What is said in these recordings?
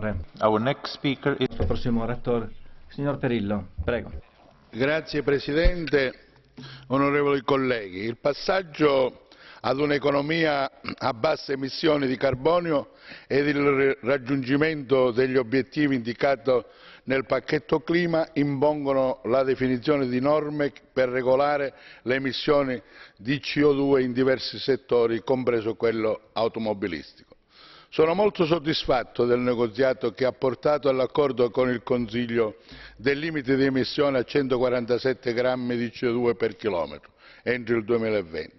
Il prossimo oratore, signor Perillo, prego. Grazie Presidente, onorevoli colleghi. Il passaggio ad un'economia a basse emissioni di carbonio ed il raggiungimento degli obiettivi indicati nel pacchetto clima impongono la definizione di norme per regolare le emissioni di CO2 in diversi settori, compreso quello automobilistico. Sono molto soddisfatto del negoziato che ha portato all'accordo con il Consiglio del limite di emissione a 147 grammi di CO2 per chilometro entro il 2020.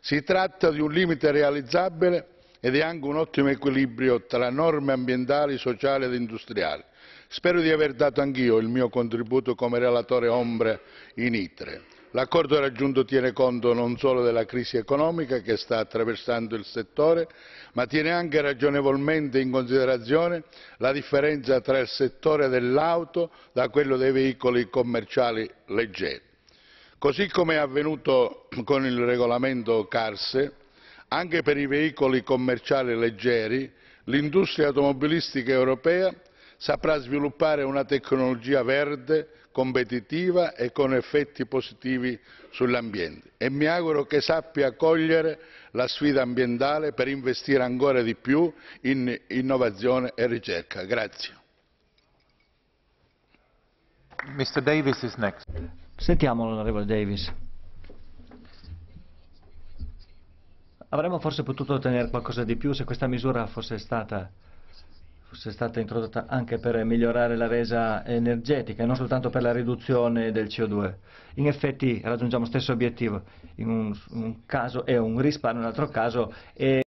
Si tratta di un limite realizzabile ed è anche un ottimo equilibrio tra norme ambientali, sociali ed industriali. Spero di aver dato anch'io il mio contributo come relatore ombra in ITRE. L'accordo raggiunto tiene conto non solo della crisi economica che sta attraversando il settore, ma tiene anche ragionevolmente in considerazione la differenza tra il settore dell'auto da quello dei veicoli commerciali leggeri. Così come è avvenuto con il regolamento CARSE, anche per i veicoli commerciali leggeri l'industria automobilistica europea saprà sviluppare una tecnologia verde, competitiva e con effetti positivi sull'ambiente e mi auguro che sappia cogliere la sfida ambientale per investire ancora di più in innovazione e ricerca. Grazie. Mr. Davis is next. Sentiamo l'onorevole Davis. Avremmo forse potuto ottenere qualcosa di più se questa misura fosse stata fosse stata introdotta anche per migliorare la resa energetica e non soltanto per la riduzione del CO2. In effetti raggiungiamo lo stesso obiettivo, in un, un caso è un risparmio, in un altro caso è